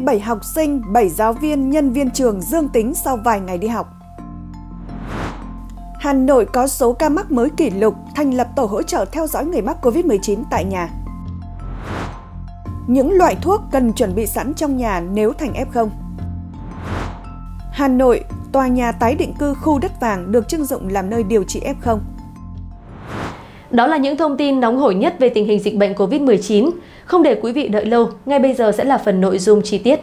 27 học sinh, 7 giáo viên, nhân viên trường dương tính sau vài ngày đi học. Hà Nội có số ca mắc mới kỷ lục, thành lập tổ hỗ trợ theo dõi người mắc COVID-19 tại nhà. Những loại thuốc cần chuẩn bị sẵn trong nhà nếu thành F0. Hà Nội, tòa nhà tái định cư khu đất vàng được trưng dụng làm nơi điều trị F0. Đó là những thông tin nóng hổi nhất về tình hình dịch bệnh COVID-19. Không để quý vị đợi lâu, ngay bây giờ sẽ là phần nội dung chi tiết.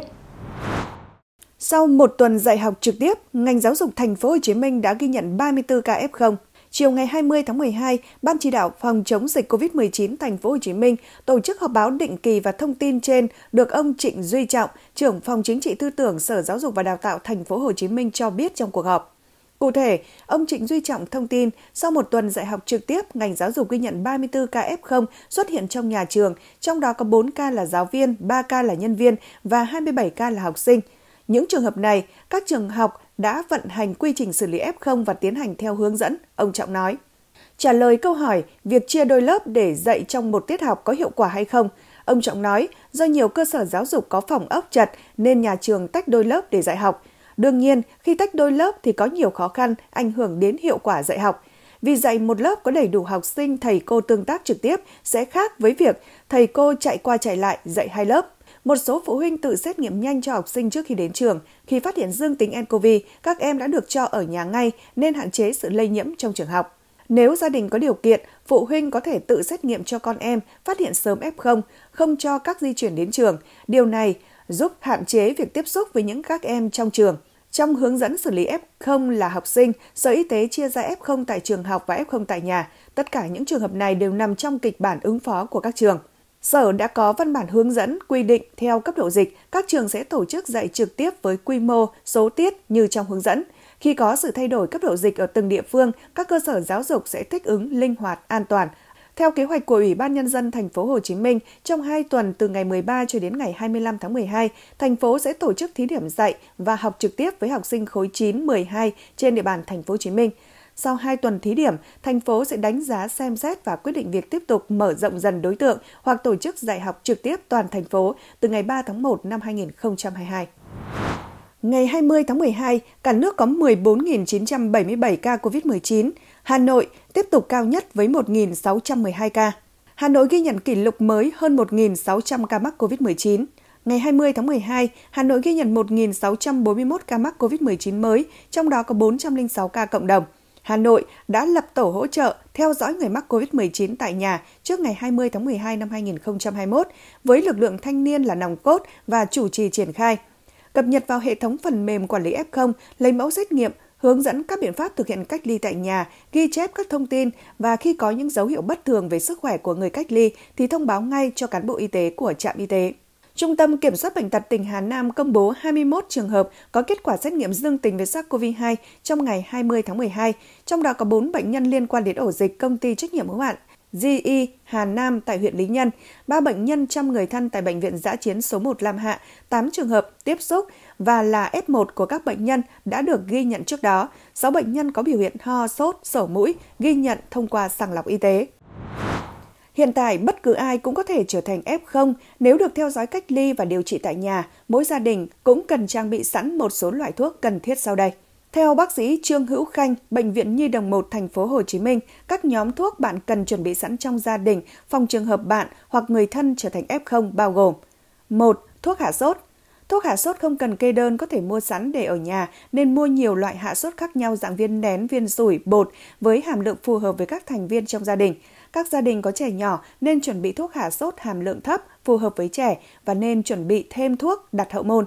Sau một tuần dạy học trực tiếp, ngành giáo dục thành phố Hồ Chí Minh đã ghi nhận 34 ca F0. Chiều ngày 20 tháng 12, Ban chỉ đạo phòng chống dịch COVID-19 thành phố Hồ Chí Minh tổ chức họp báo định kỳ và thông tin trên được ông Trịnh Duy Trọng, trưởng phòng chính trị tư tưởng Sở Giáo dục và Đào tạo thành phố Hồ Chí Minh cho biết trong cuộc họp. Cụ thể, ông Trịnh Duy Trọng thông tin, sau một tuần dạy học trực tiếp, ngành giáo dục ghi nhận 34 ca F0 xuất hiện trong nhà trường, trong đó có 4 ca là giáo viên, 3 ca là nhân viên và 27 ca là học sinh. Những trường hợp này, các trường học đã vận hành quy trình xử lý F0 và tiến hành theo hướng dẫn, ông Trọng nói. Trả lời câu hỏi việc chia đôi lớp để dạy trong một tiết học có hiệu quả hay không, ông Trọng nói do nhiều cơ sở giáo dục có phòng ốc chật nên nhà trường tách đôi lớp để dạy học – Đương nhiên, khi tách đôi lớp thì có nhiều khó khăn ảnh hưởng đến hiệu quả dạy học. Vì dạy một lớp có đầy đủ học sinh thầy cô tương tác trực tiếp sẽ khác với việc thầy cô chạy qua chạy lại dạy hai lớp. Một số phụ huynh tự xét nghiệm nhanh cho học sinh trước khi đến trường. Khi phát hiện dương tính nCoV, các em đã được cho ở nhà ngay nên hạn chế sự lây nhiễm trong trường học. Nếu gia đình có điều kiện, phụ huynh có thể tự xét nghiệm cho con em, phát hiện sớm F0, không cho các di chuyển đến trường. Điều này giúp hạn chế việc tiếp xúc với những các em trong trường. Trong hướng dẫn xử lý F0 là học sinh, Sở Y tế chia ra F0 tại trường học và F0 tại nhà. Tất cả những trường hợp này đều nằm trong kịch bản ứng phó của các trường. Sở đã có văn bản hướng dẫn quy định theo cấp độ dịch, các trường sẽ tổ chức dạy trực tiếp với quy mô, số tiết như trong hướng dẫn. Khi có sự thay đổi cấp độ dịch ở từng địa phương, các cơ sở giáo dục sẽ thích ứng linh hoạt, an toàn, theo kế hoạch của Ủy ban nhân dân thành phố Hồ Chí Minh, trong 2 tuần từ ngày 13 cho đến ngày 25 tháng 12, thành phố sẽ tổ chức thí điểm dạy và học trực tiếp với học sinh khối 9, 12 trên địa bàn thành phố Hồ Chí Minh. Sau 2 tuần thí điểm, thành phố sẽ đánh giá xem xét và quyết định việc tiếp tục mở rộng dần đối tượng hoặc tổ chức dạy học trực tiếp toàn thành phố từ ngày 3 tháng 1 năm 2022. Ngày 20 tháng 12, cả nước có 14.977 ca COVID-19, Hà Nội tiếp tục cao nhất với 1.612 ca. Hà Nội ghi nhận kỷ lục mới hơn 1.600 ca mắc COVID-19. Ngày 20 tháng 12, Hà Nội ghi nhận 1.641 ca mắc COVID-19 mới, trong đó có 406 ca cộng đồng. Hà Nội đã lập tổ hỗ trợ theo dõi người mắc COVID-19 tại nhà trước ngày 20 tháng 12 năm 2021 với lực lượng thanh niên là nòng cốt và chủ trì triển khai. Cập nhật vào hệ thống phần mềm quản lý F0, lấy mẫu xét nghiệm, hướng dẫn các biện pháp thực hiện cách ly tại nhà, ghi chép các thông tin và khi có những dấu hiệu bất thường về sức khỏe của người cách ly thì thông báo ngay cho cán bộ y tế của trạm y tế. Trung tâm Kiểm soát Bệnh tật tỉnh Hà Nam công bố 21 trường hợp có kết quả xét nghiệm dương tính với SARS-CoV-2 trong ngày 20 tháng 12, trong đó có 4 bệnh nhân liên quan đến ổ dịch công ty trách nhiệm hữu hạn GE Hà Nam tại huyện Lý Nhân, 3 bệnh nhân trong người thân tại Bệnh viện Giã Chiến số 1 Lam Hạ, 8 trường hợp tiếp xúc và là F1 của các bệnh nhân đã được ghi nhận trước đó. 6 bệnh nhân có biểu hiện ho, sốt, sổ mũi, ghi nhận thông qua sàng lọc y tế. Hiện tại, bất cứ ai cũng có thể trở thành F0 nếu được theo dõi cách ly và điều trị tại nhà. Mỗi gia đình cũng cần trang bị sẵn một số loại thuốc cần thiết sau đây. Theo bác sĩ Trương Hữu Khanh, bệnh viện Nhi đồng 1 thành phố Hồ Chí Minh, các nhóm thuốc bạn cần chuẩn bị sẵn trong gia đình phòng trường hợp bạn hoặc người thân trở thành F0 bao gồm: 1. Thuốc hạ sốt. Thuốc hạ sốt không cần kê đơn có thể mua sẵn để ở nhà nên mua nhiều loại hạ sốt khác nhau dạng viên nén, viên sủi, bột với hàm lượng phù hợp với các thành viên trong gia đình. Các gia đình có trẻ nhỏ nên chuẩn bị thuốc hạ sốt hàm lượng thấp phù hợp với trẻ và nên chuẩn bị thêm thuốc đặt hậu môn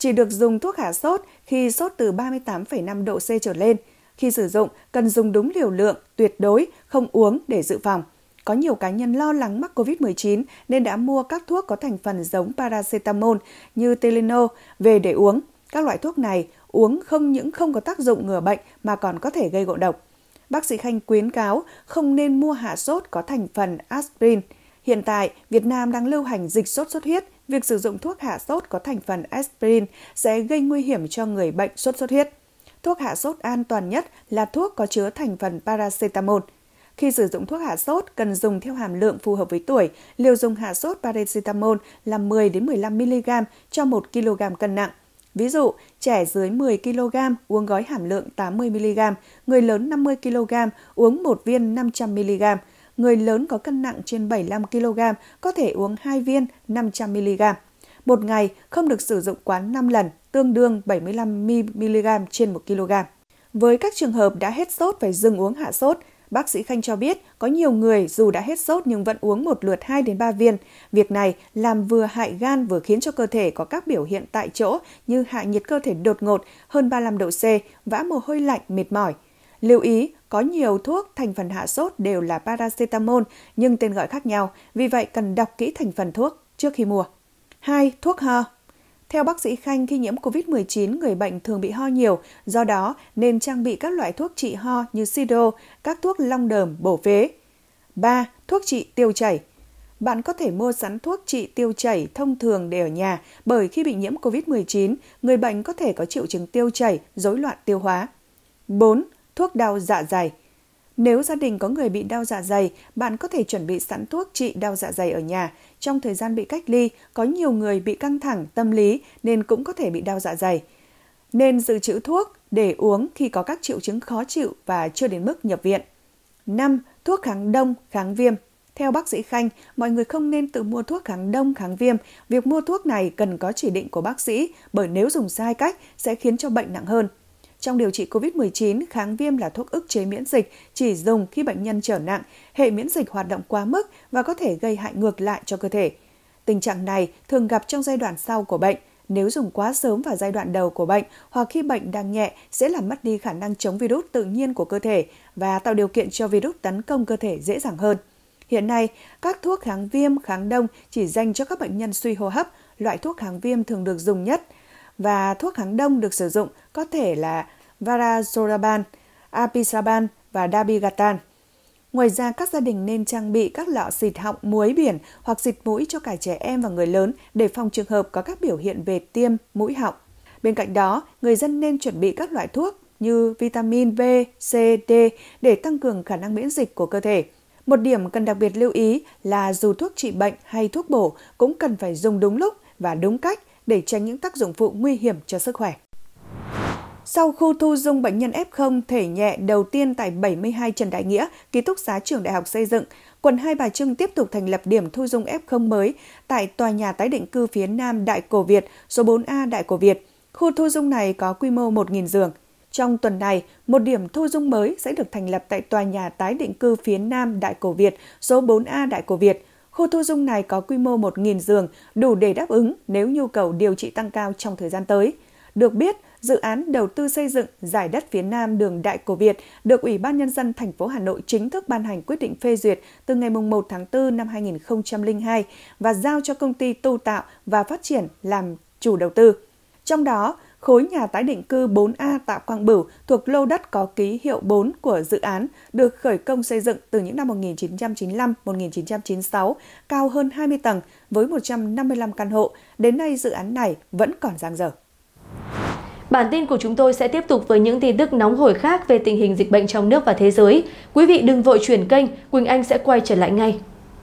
chỉ được dùng thuốc hạ sốt khi sốt từ 38,5 độ C trở lên. Khi sử dụng, cần dùng đúng liều lượng, tuyệt đối, không uống để dự phòng. Có nhiều cá nhân lo lắng mắc COVID-19 nên đã mua các thuốc có thành phần giống paracetamol như Telenol về để uống. Các loại thuốc này uống không những không có tác dụng ngừa bệnh mà còn có thể gây ngộ độc. Bác sĩ Khanh khuyến cáo không nên mua hạ sốt có thành phần aspirin. Hiện tại, Việt Nam đang lưu hành dịch sốt xuất huyết việc sử dụng thuốc hạ sốt có thành phần aspirin sẽ gây nguy hiểm cho người bệnh sốt xuất huyết. Thuốc hạ sốt an toàn nhất là thuốc có chứa thành phần paracetamol. Khi sử dụng thuốc hạ sốt, cần dùng theo hàm lượng phù hợp với tuổi. Liều dùng hạ sốt paracetamol là 10 đến 15 mg cho 1 kg cân nặng. Ví dụ, trẻ dưới 10 kg uống gói hàm lượng 80 mg, người lớn 50 kg uống 1 viên 500 mg, người lớn có cân nặng trên 75 kg có thể uống 2 viên 500 mg. Một ngày không được sử dụng quá 5 lần, tương đương 75 mg trên 1 kg. Với các trường hợp đã hết sốt phải dừng uống hạ sốt, bác sĩ Khanh cho biết có nhiều người dù đã hết sốt nhưng vẫn uống một lượt 2 đến 3 viên. Việc này làm vừa hại gan vừa khiến cho cơ thể có các biểu hiện tại chỗ như hạ nhiệt cơ thể đột ngột hơn 35 độ C, vã mồ hôi lạnh, mệt mỏi – Lưu ý, có nhiều thuốc thành phần hạ sốt đều là paracetamol nhưng tên gọi khác nhau, vì vậy cần đọc kỹ thành phần thuốc trước khi mua. 2. Thuốc ho theo bác sĩ Khanh, khi nhiễm COVID-19, người bệnh thường bị ho nhiều, do đó nên trang bị các loại thuốc trị ho như Sido, các thuốc long đờm, bổ phế. 3. Thuốc trị tiêu chảy Bạn có thể mua sẵn thuốc trị tiêu chảy thông thường để ở nhà bởi khi bị nhiễm COVID-19, người bệnh có thể có triệu chứng tiêu chảy, rối loạn tiêu hóa. 4 thuốc đau dạ dày. Nếu gia đình có người bị đau dạ dày, bạn có thể chuẩn bị sẵn thuốc trị đau dạ dày ở nhà. Trong thời gian bị cách ly, có nhiều người bị căng thẳng tâm lý nên cũng có thể bị đau dạ dày. Nên dự trữ thuốc để uống khi có các triệu chứng khó chịu và chưa đến mức nhập viện. 5. Thuốc kháng đông, kháng viêm. Theo bác sĩ Khanh, mọi người không nên tự mua thuốc kháng đông, kháng viêm. Việc mua thuốc này cần có chỉ định của bác sĩ bởi nếu dùng sai cách sẽ khiến cho bệnh nặng hơn – trong điều trị COVID-19, kháng viêm là thuốc ức chế miễn dịch, chỉ dùng khi bệnh nhân trở nặng, hệ miễn dịch hoạt động quá mức và có thể gây hại ngược lại cho cơ thể. Tình trạng này thường gặp trong giai đoạn sau của bệnh. Nếu dùng quá sớm vào giai đoạn đầu của bệnh hoặc khi bệnh đang nhẹ sẽ làm mất đi khả năng chống virus tự nhiên của cơ thể và tạo điều kiện cho virus tấn công cơ thể dễ dàng hơn. Hiện nay, các thuốc kháng viêm, kháng đông chỉ dành cho các bệnh nhân suy hô hấp, loại thuốc kháng viêm thường được dùng nhất – và thuốc kháng đông được sử dụng có thể là Varazoraban, Apisaban và Dabigatan. Ngoài ra, các gia đình nên trang bị các lọ xịt họng muối biển hoặc xịt mũi cho cả trẻ em và người lớn để phòng trường hợp có các biểu hiện về tiêm, mũi họng. Bên cạnh đó, người dân nên chuẩn bị các loại thuốc như vitamin B, C, D để tăng cường khả năng miễn dịch của cơ thể. Một điểm cần đặc biệt lưu ý là dù thuốc trị bệnh hay thuốc bổ cũng cần phải dùng đúng lúc và đúng cách để tránh những tác dụng phụ nguy hiểm cho sức khỏe. Sau khu thu dung bệnh nhân F0 thể nhẹ đầu tiên tại 72 Trần Đại Nghĩa, ký túc xá trường Đại học Xây dựng, quận Hai Bà Trưng tiếp tục thành lập điểm thu dung F0 mới tại tòa nhà tái định cư phía Nam Đại Cổ Việt, số 4A Đại Cổ Việt. Khu thu dung này có quy mô 1.000 giường. Trong tuần này, một điểm thu dung mới sẽ được thành lập tại tòa nhà tái định cư phía Nam Đại Cổ Việt, số 4A Đại Cổ Việt. Khu thu dung này có quy mô 1.000 giường, đủ để đáp ứng nếu nhu cầu điều trị tăng cao trong thời gian tới. Được biết, dự án đầu tư xây dựng giải đất phía Nam đường Đại Cổ Việt được Ủy ban Nhân dân thành phố Hà Nội chính thức ban hành quyết định phê duyệt từ ngày 1 tháng 4 năm 2002 và giao cho công ty tu tạo và phát triển làm chủ đầu tư. Trong đó, khối nhà tái định cư 4A Tạ Quang Bửu thuộc lô đất có ký hiệu 4 của dự án được khởi công xây dựng từ những năm 1995-1996, cao hơn 20 tầng với 155 căn hộ. Đến nay dự án này vẫn còn dang dở. Bản tin của chúng tôi sẽ tiếp tục với những tin tức nóng hổi khác về tình hình dịch bệnh trong nước và thế giới. Quý vị đừng vội chuyển kênh, Quỳnh Anh sẽ quay trở lại ngay.